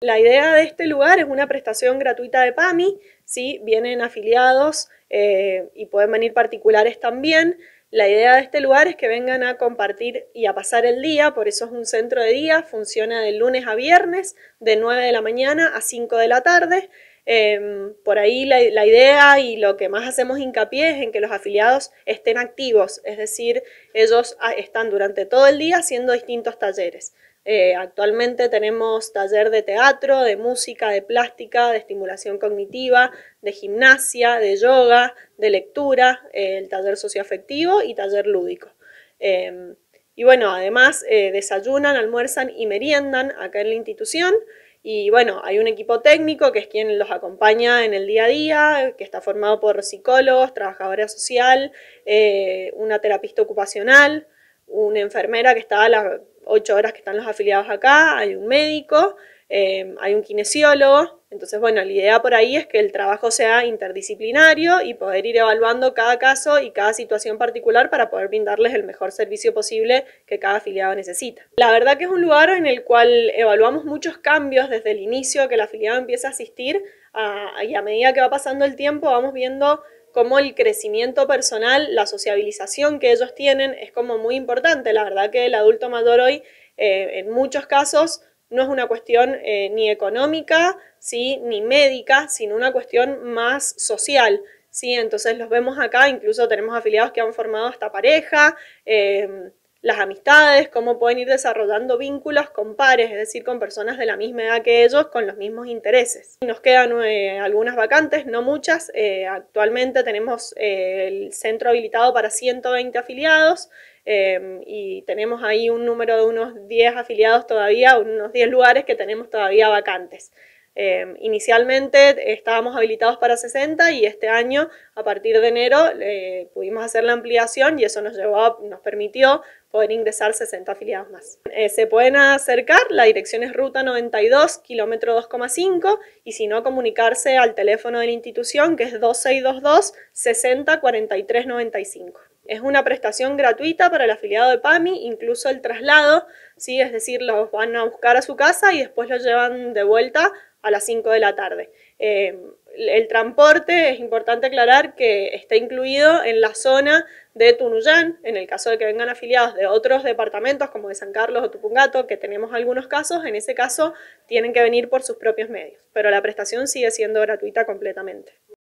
La idea de este lugar es una prestación gratuita de PAMI, vienen afiliados eh, y pueden venir particulares también. La idea de este lugar es que vengan a compartir y a pasar el día, por eso es un centro de día, funciona de lunes a viernes, de 9 de la mañana a 5 de la tarde. Em, por ahí la, idea y lo que más hacemos hincapié es en que los afiliados estén activos, es decir, ellos ah, están durante todo el día haciendo distintos talleres. Eh, actualmente tenemos taller de teatro, de música, de plástica, de estimulación cognitiva, de gimnasia, de yoga, de lectura, el taller socioafectivo y taller lúdico. Em, y bueno, además eh, desayunan, almuerzan y meriendan acá en la institución. Y bueno, hay un equipo técnico que es quien los acompaña en el día a día, que está formado por psicólogos, trabajadora social, eh, una terapista ocupacional, una enfermera que está a las ocho horas que están los afiliados acá, hay un médico Em, hay un kinesiólogo. Entonces, bueno, la idea por ahí es que el trabajo sea interdisciplinario y poder ir evaluando cada caso y cada situación particular para poder brindarles el mejor servicio posible que cada afiliado necesita. La verdad que es un lugar en el cual evaluamos muchos cambios desde el inicio que el afiliado empieza a asistir y a medida que va pasando el tiempo vamos viendo cómo el crecimiento personal, la sociabilización que ellos tienen es como muy importante. La verdad que el adulto mayor hoy eh, en muchos casos no es una cuestión eh, ni económica, ¿sí? ni médica, sino una cuestión más social. ¿sí? Entonces los vemos acá, incluso tenemos afiliados que han formado esta pareja, eh, las amistades, cómo pueden ir desarrollando vínculos con pares, es decir, con personas de la misma edad que ellos, con los mismos intereses. Nos quedan eh, algunas vacantes, no muchas. Eh, actualmente tenemos eh, el centro habilitado para 120 afiliados y tenemos ahí un número de unos 10 afiliados todavía, unos 10 lugares que tenemos todavía vacantes. inicialmente estábamos habilitados para 60 y este año, a partir de enero, pudimos hacer la ampliación y eso nos, llevó nos permitió Pueden ingresar 60 afiliados más. Eh, se pueden acercar, la dirección es ruta 92, kilómetro 2,5, y si no, comunicarse al teléfono de la institución que es 2622 60 43 95. Es una prestación gratuita para el afiliado de PAMI, incluso el traslado, ¿sí? es decir, los van a buscar a su casa y después los llevan de vuelta a las 5 de la tarde. Eh, el transporte es importante aclarar que está incluido en la zona de Tunuyán, en el caso de que vengan afiliados de otros departamentos como de San Carlos o Tupungato, que tenemos algunos casos, en ese caso tienen que venir por sus propios medios, pero la prestación sigue siendo gratuita completamente.